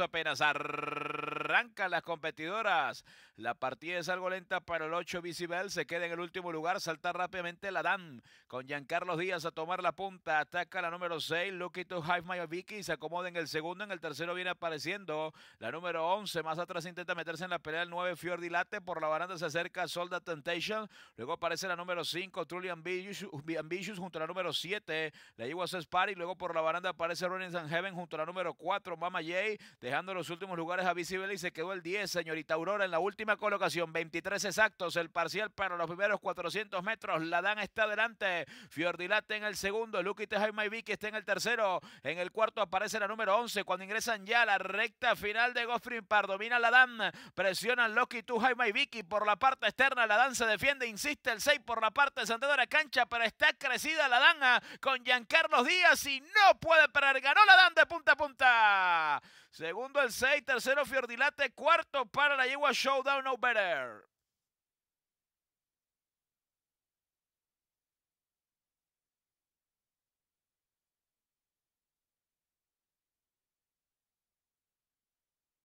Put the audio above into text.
apenas ar arrancan las competidoras. La partida es algo lenta para el 8 Visibel. Se queda en el último lugar. Salta rápidamente la Dan, con Giancarlo Díaz a tomar la punta. Ataca la número 6. to Hive Vicky se acomoda en el segundo. En el tercero viene apareciendo la número 11. Más atrás intenta meterse en la pelea el 9 Late. Por la baranda se acerca Solda Temptation. Luego aparece la número 5 Truly Ambitious, junto a la número 7. La Iguas Spari. y luego por la baranda aparece Running San Heaven junto a la número 4 Mama Jay. Dejando los últimos lugares a Visible se quedó el 10, señorita Aurora, en la última colocación. 23 exactos el parcial para los primeros 400 metros. La Dan está adelante. Fiordilate en el segundo. Lucky Jaime Vicky está en el tercero. En el cuarto aparece la número 11. Cuando ingresan ya a la recta final de Goffrey, Par, domina la Dan. Presionan Loki, Tu Jaime Vicky por la parte externa. La Dan se defiende. Insiste el 6 por la parte central de la cancha, pero está crecida la Dan ah, con Giancarlos Díaz y no puede parar Ganó la Dan de punta a punta. Segundo el 6, tercero Fiordilate, cuarto para la yegua Showdown No Better.